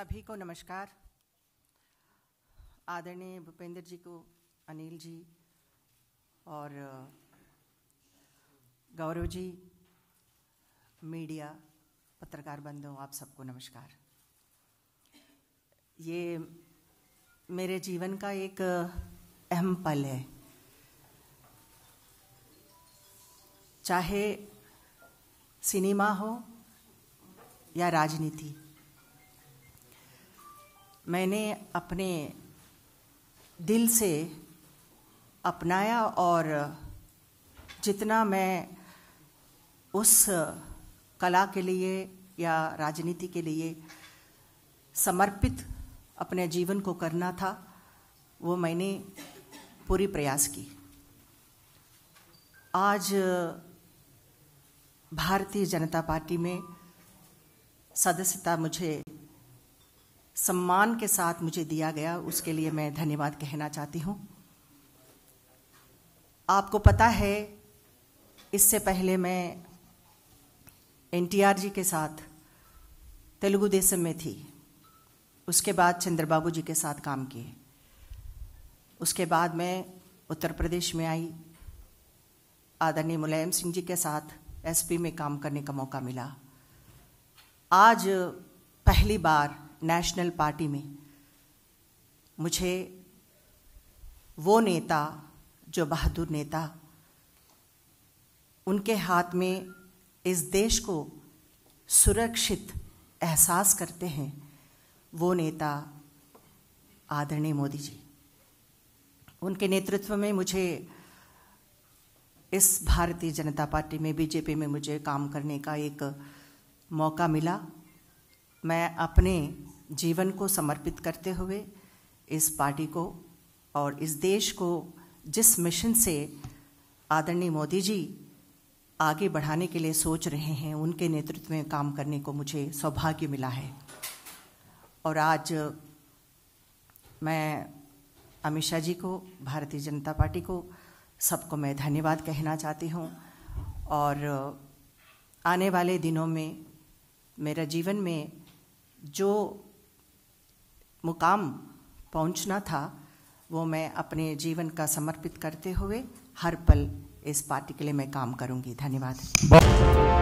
सभी को नमस्कार आदरणीय भूपेंद्र जी को अनिल जी और गौरव जी मीडिया पत्रकार बंधु आप सबको नमस्कार ये मेरे जीवन का एक अहम पल है चाहे सिनेमा हो या राजनीति मैंने अपने दिल से अपनाया और जितना मैं उस कला के लिए या राजनीति के लिए समर्पित अपने जीवन को करना था वो मैंने पूरी प्रयास की आज भारतीय जनता पार्टी में सदस्यता मुझे सम्मान के साथ मुझे दिया गया उसके लिए मैं धन्यवाद कहना चाहती हूँ आपको पता है इससे पहले मैं एन जी के साथ तेलुगु देशम में थी उसके बाद चंद्रबाबू जी के साथ काम किए उसके बाद मैं उत्तर प्रदेश में आई आदरणीय मुलायम सिंह जी के साथ एसपी में काम करने का मौका मिला आज पहली बार नेशनल पार्टी में मुझे वो नेता जो बहादुर नेता उनके हाथ में इस देश को सुरक्षित एहसास करते हैं वो नेता आदरणीय मोदी जी उनके नेतृत्व में मुझे इस भारतीय जनता पार्टी में बीजेपी में मुझे काम करने का एक मौका मिला मैं अपने जीवन को समर्पित करते हुए इस पार्टी को और इस देश को जिस मिशन से आदरणीय मोदी जी आगे बढ़ाने के लिए सोच रहे हैं उनके नेतृत्व में काम करने को मुझे सौभाग्य मिला है और आज मैं अमित शाह जी को भारतीय जनता पार्टी को सबको मैं धन्यवाद कहना चाहती हूँ और आने वाले दिनों में मेरा जीवन में जो मुकाम पहुंचना था वो मैं अपने जीवन का समर्पित करते हुए हर पल इस पार्टी के लिए मैं काम करूंगी धन्यवाद